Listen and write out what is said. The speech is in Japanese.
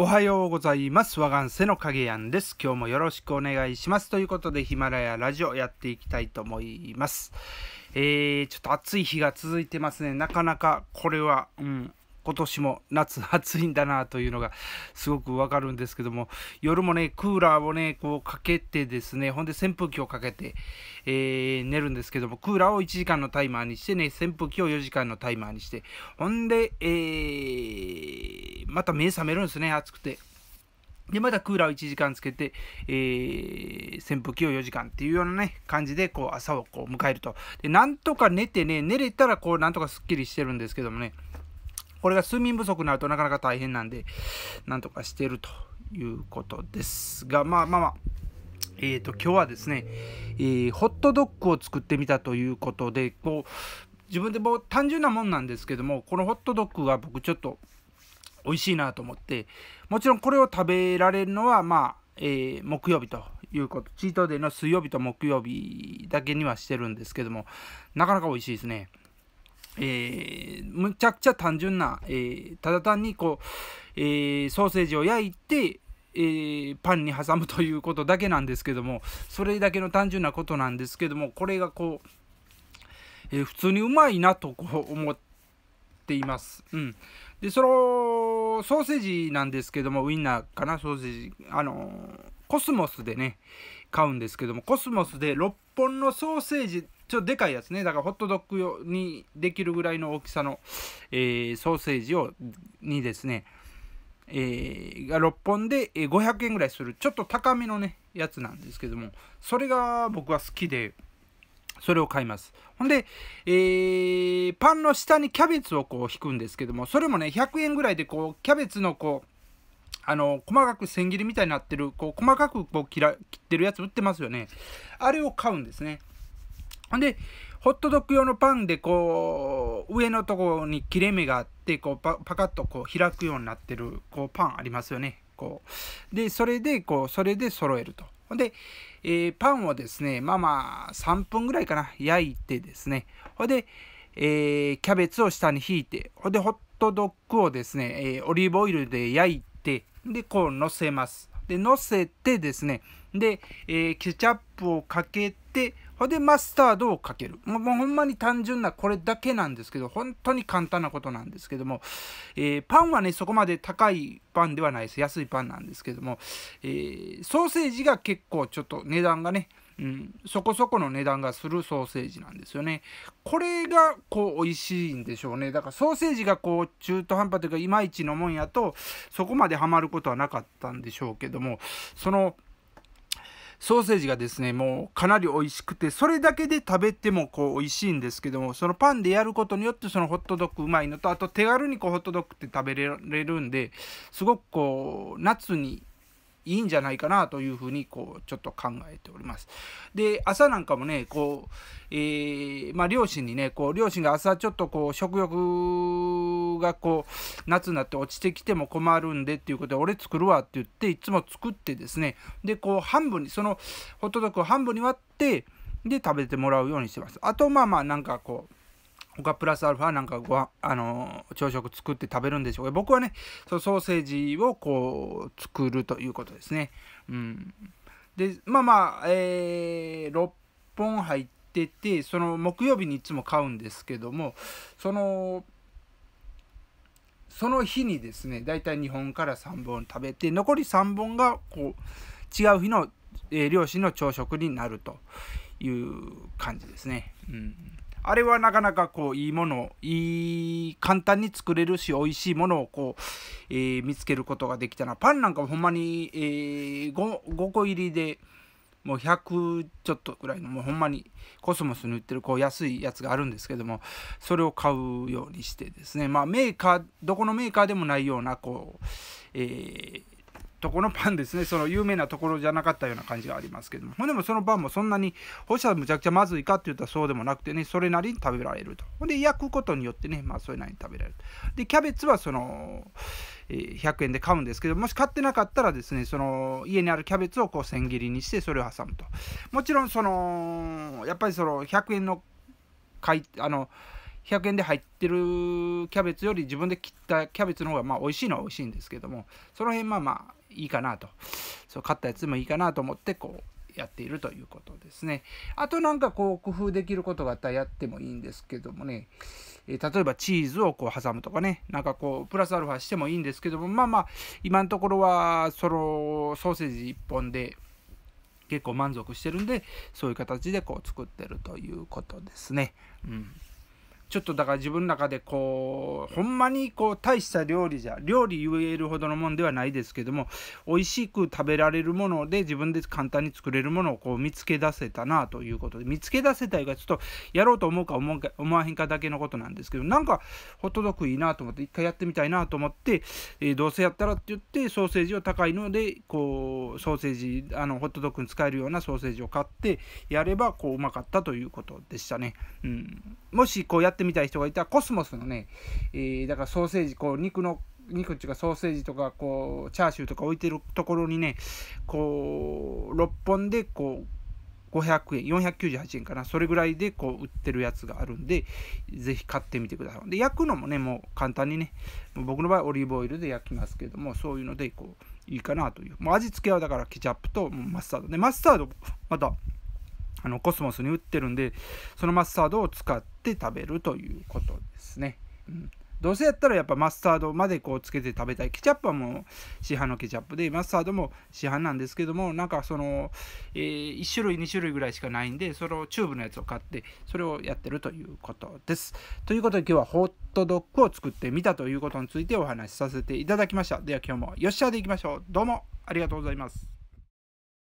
おはようございます。我がんせの影やんです。今日もよろしくお願いします。ということで、ヒマラヤラジオやっていきたいと思います。えー、ちょっと暑い日が続いてますね。なかなかこれは、うん、今年も夏暑いんだなというのがすごくわかるんですけども夜もねクーラーをねこうかけてですねほんで扇風機をかけて、えー、寝るんですけどもクーラーを1時間のタイマーにしてね扇風機を4時間のタイマーにしてほんで、えー、また目覚めるんですね暑くて。で、またクーラーを1時間つけて、えー、扇風機を4時間っていうようなね、感じで、こう、朝をこう迎えると。で、なんとか寝てね、寝れたら、こう、なんとかすっきりしてるんですけどもね、これが睡眠不足になるとなかなか大変なんで、なんとかしてるということですが、まあまあまあ、えっ、ー、と、今日はですね、えー、ホットドッグを作ってみたということで、こう、自分でも単純なもんなんですけども、このホットドッグが僕ちょっと美味しいなと思って、もちろんこれを食べられるのは、まあ、えー、木曜日ということ、チートデーの水曜日と木曜日だけにはしてるんですけども、なかなか美味しいですね。えー、むちゃくちゃ単純な、えー、ただ単にこう、えー、ソーセージを焼いて、えー、パンに挟むということだけなんですけどもそれだけの単純なことなんですけどもこれがこう、え普通にうまいなとこう思っています。うん、でそのソーセージなんですけどもウインナーかなソーセージあのコスモスでね、買うんですけども、コスモスで6本のソーセージ、ちょっとでかいやつね、だからホットドッグ用にできるぐらいの大きさの、えー、ソーセージを、にですね、えー、が6本で500円ぐらいする、ちょっと高めのね、やつなんですけども、それが僕は好きで、それを買います。ほんで、えー、パンの下にキャベツをこう引くんですけども、それもね、100円ぐらいでこう、キャベツのこう、あの細かく千切りみたいになってるこう細かくこう切ら切ってるやつ売ってますよねあれを買うんですねでホットドッグ用のパンでこう上のところに切れ目があってこうパカッとこう開くようになってるこうパンありますよねこうでそれでこうそれで揃えるとで、えー、パンをですねまあまあ3分ぐらいかな焼いてですねほで、えー、キャベツを下に引いてほでホットドッグをですね、えー、オリーブオイルで焼いで、こう乗せます。で、乗せてですね、で、えー、ケチャップをかけて、ほんでマスタードをかける。もうほんまに単純なこれだけなんですけど、本当に簡単なことなんですけども、えー、パンはね、そこまで高いパンではないです。安いパンなんですけども、えー、ソーセージが結構ちょっと値段がね、うん、そこそこの値段がするソーセージなんですよね。これがこう美味しいんでしょうね。だからソーセージがこう中途半端というかいまいちのもんやとそこまでハマることはなかったんでしょうけどもそのソーセージがですねもうかなり美味しくてそれだけで食べてもこう美味しいんですけどもそのパンでやることによってそのホットドッグうまいのとあと手軽にこうホットドッグって食べられるんですごくこう夏にいいんじゃないかなというふうにこうちょっと考えております。で朝なんかもねこう、えー、まあ、両親にねこう両親が朝ちょっとこう食欲がこう夏になって落ちてきても困るんでっていうことで俺作るわって言っていつも作ってですねでこう半分にそのホットドッグを半分に割ってで食べてもらうようにしてます。あとまあまあなんかこう他プラスアルファなんかごあのー、朝食作って食べるんでしょうけど、僕はね、そのソーセージをこう、作るということですね。うん。で、まあまあ、えー、6本入ってて、その木曜日にいつも買うんですけども、その、その日にですね、だいたい2本から3本食べて、残り3本が、こう、違う日の、えー、漁師の朝食になるという感じですね。うん。あれはなかなかこういいものいい簡単に作れるし美味しいものをこう、えー、見つけることができたなパンなんかほんまに、えー、5, 5個入りでもう100ちょっとぐらいのもうほんまにコスモスに売ってるこう安いやつがあるんですけどもそれを買うようにしてですねまあメーカーどこのメーカーでもないようなこう、えーとこのパンですね、その有名なところじゃなかったような感じがありますけども、ほんでもそのパンもそんなに、干したらむちゃくちゃまずいかって言ったらそうでもなくてね、それなりに食べられると。ほんで、焼くことによってね、まあ、それなりに食べられる。で、キャベツはその、え100円で買うんですけど、もし買ってなかったらですね、その、家にあるキャベツをこう千切りにして、それを挟むと。もちろん、その、やっぱりその、100円の、買い、あの、100円で入ってるキャベツより自分で切ったキャベツの方がまあ美味しいのは美味しいんですけどもその辺まあまあいいかなとそう買ったやつもいいかなと思ってこうやっているということですねあとなんかこう工夫できることがあったらやってもいいんですけどもね、えー、例えばチーズをこう挟むとかねなんかこうプラスアルファしてもいいんですけどもまあまあ今のところはそのソーセージ1本で結構満足してるんでそういう形でこう作ってるということですね。うんちょっとだから自分の中でこうほんまにこう大した料理じゃ料理言えるほどのもんではないですけども美味しく食べられるもので自分で簡単に作れるものをこう見つけ出せたなということで見つけ出せたいがちょっとやろうと思うか思うか思わへんかだけのことなんですけどなんかホットドッグいいなと思って一回やってみたいなと思って、えー、どうせやったらって言ってソーセージを高いのでこうソーセージあのホットドッグに使えるようなソーセージを買ってやればこううまかったということでしたね。うん、もしこうやってってみたい人がいたコスモスのね、えー、だからソーセージこう肉の肉っていうかソーセージとかこうチャーシューとか置いてるところにねこう6本でこう500円498円かなそれぐらいでこう売ってるやつがあるんでぜひ買ってみてくださいで焼くのもねもう簡単にね僕の場合オリーブオイルで焼きますけどもそういうのでこういいかなというもう味付けはだからケチャップとマスタードでマスタードまたあのコスモスに売ってるんでそのマスタードを使ってって食べるということですね。うんどうせやったらやっぱマスタードまでこうつけて食べたいケチャップはもう市販のケチャップでマスタードも市販なんですけどもなんかその、えー、1種類2種類ぐらいしかないんでそれをチューブのやつを買ってそれをやってるということですということで今日はホットドッグを作ってみたということについてお話しさせていただきましたでは今日もよっしゃでいきましょうどうもありがとうございます